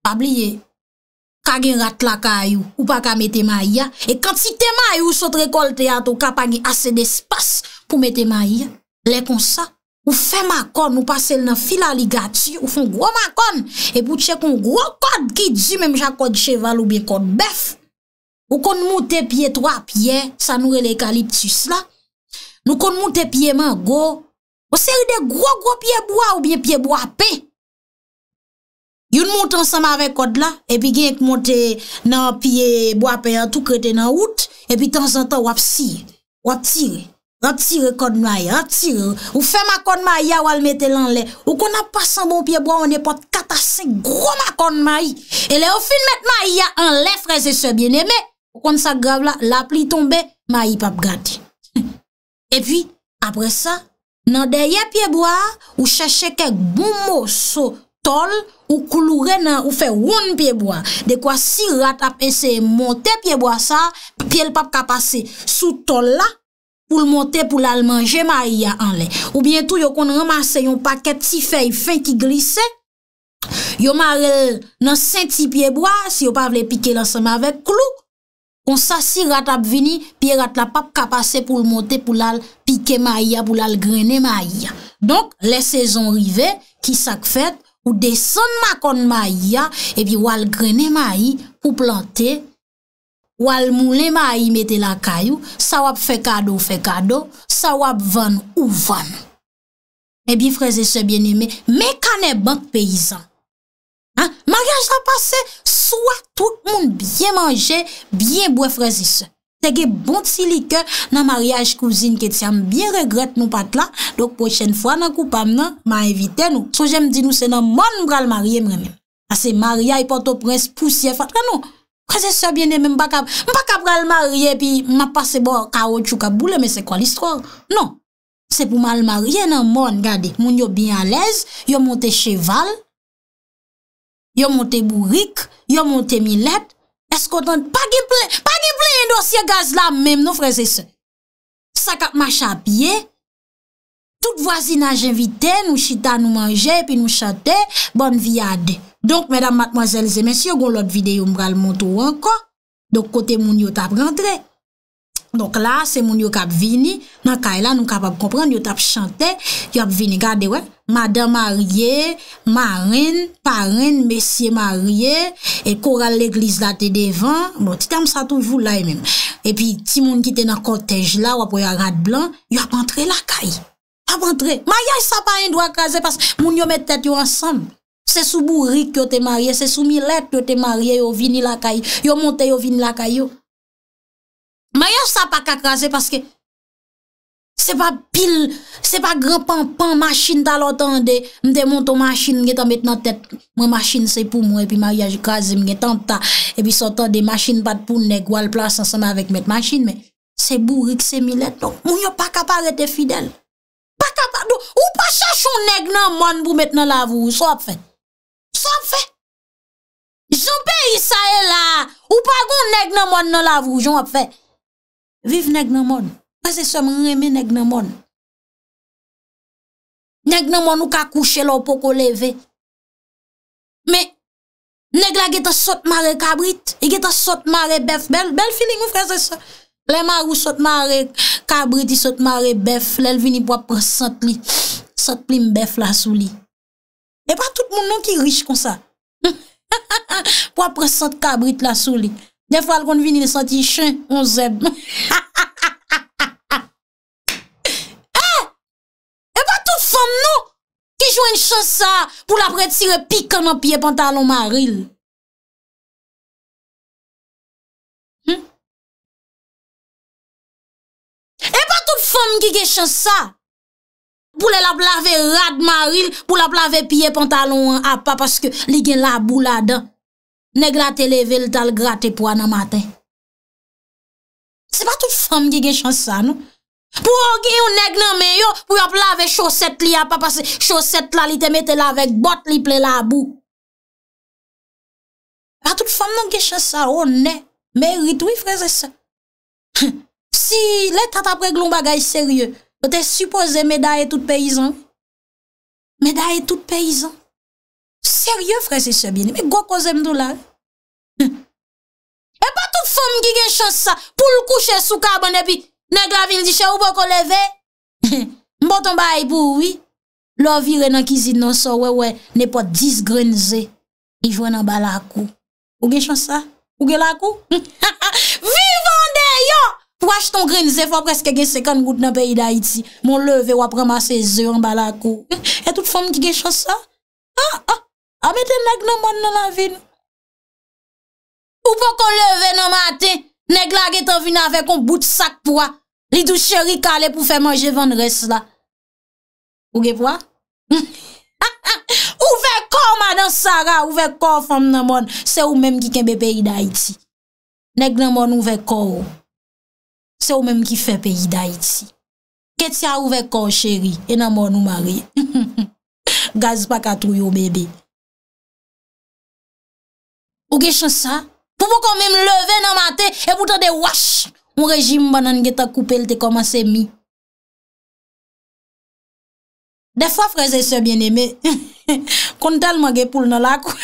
Pabliye, kagin rat laka yi ou pa ka mette ma yi ya. E kant si te ma yi ou sot rekol te yato, kapanye ase de spas pou mette ma yi ya. Lè kon sa, ou fe ma kon, ou pasel nan fila li gati, ou fon gro ma kon, e pou tse kon gro kod ki di, mèm jak kod cheval ou bie kod bef. Ou kon moutè pye, twa pye, sa nou relekalip tis la. nou kon moun te pye man go, o seri de gro, gro pye bwa ou bien pye bwa pe. Yon moun tan sanman avè kod la, epi genk moun te nan pye bwa pe an tou krede nan wout, epi tan san tan wap sir, wap sir, wap sir kod may, wap sir, ou fe makon may ya wal mette lan le, ou kon ap pasan bon pye bwa, ou ne pot katase gro makon may, e le ou fin mette may ya an le freze se biene, me, ou kon sa grav la, la pli tombe, may pap gade. E pi, apre sa, nan derye pieboa, ou chèche kek boumou sou tol ou koulou re nan ou fè woun pieboa. Dè kwa si rat apense montè pieboa sa, pi el pap kapase sou tol la pou l montè pou l almanje ma y a anle. Ou bientou yo kon remase yon paket ti fèy fèy ki glise, yo ma rel nan senti pieboa si yo pa vle pike la sema vek klou. Kon sa si rat ap vini... Pi rat la pap kapase pou l monte... Pou lal pike ma aya... Pou lal grene ma aya... Donk le sezon rive... Ki sak fet... Ou deson makon ma aya... Ebi wal grene ma aya... Pou plante... Wal moule ma aya mete la kayou... Sa wap fe kado fe kado... Sa wap van ou van... Ebi freze se bieneme... Mekane bank peyizan... Ha? Ma gaj la pase... Swa tout moun byen manje, byen boue frezise. Sege bon ti like nan mariage kouzine ke tsyam byen regrete moun patla, dok pochen fwa nan koupam nan, ma evite nou. So jem di nou se nan moun mbral mariye mwen men. Ase mariye, poto prez, pousye, fatre, nan. Kwa se se biene men mbakab, mbakab mbral mariye, pi mma pase bo kaot chou ka boule, me se kwa listro? Nan, se pou mbral mariye nan moun, gade, moun yo byen alez, yo monte cheval, yo monte bourik, yo monte milet, eskotan pa giple, pa giple endosye gaz la mèm nou freze se. Sakap ma chapye, tout vwazina jenvite, nou chita nou manje, pi nou chate, bon viade. Donk, mèdam matmazèl zemens, yo gon lot videyo mbral monto wanko, donk kote moun yo tap rentre. Donk bon, la, se moun yo kap vini, nan kaye la nou kap ap komprende, yo tap chante, yo ap vini. Gade we, madame marie, marine, parine, messie marie, et koral l'eglise la te devan, bon, ti tam sa toujou la e men. E pi, ti moun ki te nan kotej la, wapwe ya rad blan, yo ap entre la kaye, ap entre. Ma yay sa pa en do akaze, pas moun yo met tete yo ansam. Se sou bourri ki yo te marie, se sou milet ki yo te marie, yo vini la kaye, yo monte yo vini la kaye yo. Ma yon sa pa kakra, se paske se pa pil, se pa gropan pan masjine talotande mte monto masjine, nge ta met nan tet mwen masjine se pou mwen, epi ma yon kaze mwen tan ta, epi sotan de masjine pat pou nek, wal plas ansame avik met masjine, me, se bou rik se milet, nou, moun yo pa kapa rete fidel pa kapa, nou, ou pa chachon nek nan mon pou met nan la vou, sou ap fe, sou ap fe zonpe yi sa e la ou pa goun nek nan mon nan la vou, jou ap fe Viv nèk nan moun. Kwa se se mwen reme nèk nan moun. Nèk nan moun ou ka kouche lò pou ko leve. Me, nèk la geta sot mare kabrit. I e geta sot mare bef. Bel finik ou fra se se. Le marou sot mare kabrit, i e sot mare bef. Le l vini pou apre sot li. Sot li mbef la sou li. E pa tout moun nan ki rich kon sa. Pwa apre sot kabrit la sou li. Ne fwa l kon vini le santi chen, on zeb. Ha ha ha ha ha ha! Ha! E eh! eh, pa tout fom nou, ki jwen chen sa, pou la pretire pikon an piye pantalon maril. Ha? E eh, pa tout fom ki gen chen sa, pou le la plave rad maril, pou la plave piye pantalon an apa, paske li gen la bou la dan. Ne grate le vel tal grate pou anamate. Se pa tout fom di gen chansa nou. Pou ou gen ou neg nan men yo, pou yo plave choset li apapase, choset la li te mete lavek, bot li ple la abou. Pa tout fom non gen chansa ou ne, meri tou i freze sa. Si le tat apre glou bagay serye, te suppose meda e tout peyizan. Meda e tout peyizan. E pa tout fom ki gen chansa pou l kouche sou kaban epi ne gravin di chan ou bo kon leve? Mbo ton ba aipou oui? Lo vi re nan kizid nan so we we ne po 10 grenze i jwen an bala akou. Ou gen chansa? Ou gen laku? Vivande yo! Waj ton grenze fwa preske gen sekon gout nan peyi da iti. Mon leve wapreman se ze an bala akou. E tout fom ki gen chansa? A mète mèk nan moun nan la vin nou. Ou pou kon leve nan maten, mèk la ge tan vin nan fe kon bout sak pou a. Li dou chéri kale pou fè manje van res la. Ou ge pou a? Ouve kor manan Sara, ouve kor fan nan moun. Se ou mèm ki kenbe peyi da iti. Mèk nan moun ouve kor. Se ou mèm ki fè peyi da iti. Kè ti a ouve kor chéri, e nan moun ou marye. Gazi pa katou yo bebe. Ou ge chan sa, pou pou kon mi m leve nan mate, e boutan de wach, mou rejim banan ge ta koupe l te koman se mi. De fwa freze se bien eme, kon tel man ge poul nan lakou.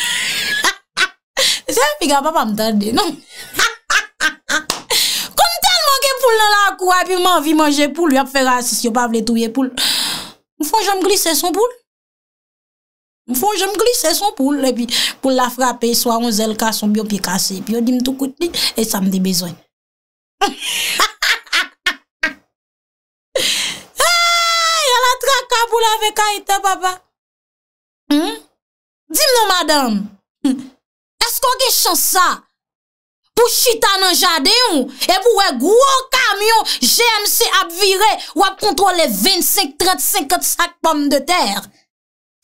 Se figa pa pa m tade, non? Kon tel man ge poul nan lakou, api m anvi manje poul, yon fwe rasis yon pa vle touye poul. Ou fon jom glise son poul? Mfon jom glise son pou lè bi, pou lè frape, swa on zel ka, son bi yo pi kase, pi yo dim tou kouti, e sa mdi bezwen. Ay, ala traka pou lè veka ite, baba. Hmm? Dim nou madame, hmm. esko ge chansa pou chita nan jade yon, e pou we gwo kamyon GMC ap vire, wap kontrole 25, 30, 55 pomme de ter?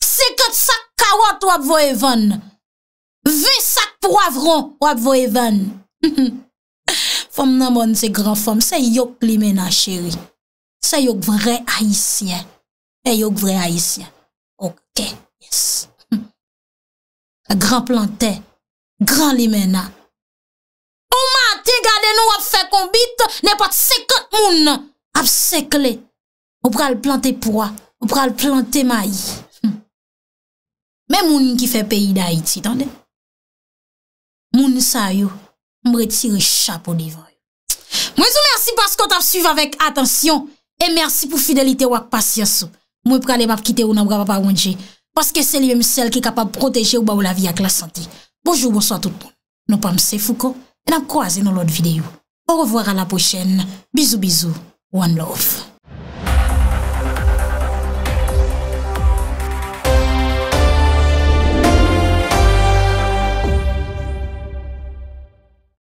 Sekot sak kawot wak vo evan. Ve sak poavron wak vo evan. Fom nan moun se gran fom, se yok li mena cheri. Se yok vre Haitien. Se yok vre Haitien. Ok, yes. Gran plantè, gran li mena. Ou mati gade nou wap fè kon bit, ne pat sekot moun nan. Ap sekle, ou pral plantè poa, ou pral plantè mayi. Men moun ki fe peyi da Haiti, tande? Moun sa yo, m bretire chapo divan yo. Mwen sou mersi paskot ap suiv avèk atensyon, e mersi pou fidelite wak pasyansou. Mwen prele map kite ou nan wap ap avonje, paske se li mèm sel ki kapap proteje ou ba ou la vi ak la sante. Bonjou, bonso a tout bon. Non pa mse fouko, en ap kwaze nou lot videyo. Ou revoar a la pochen. Bizou, bizou. One love.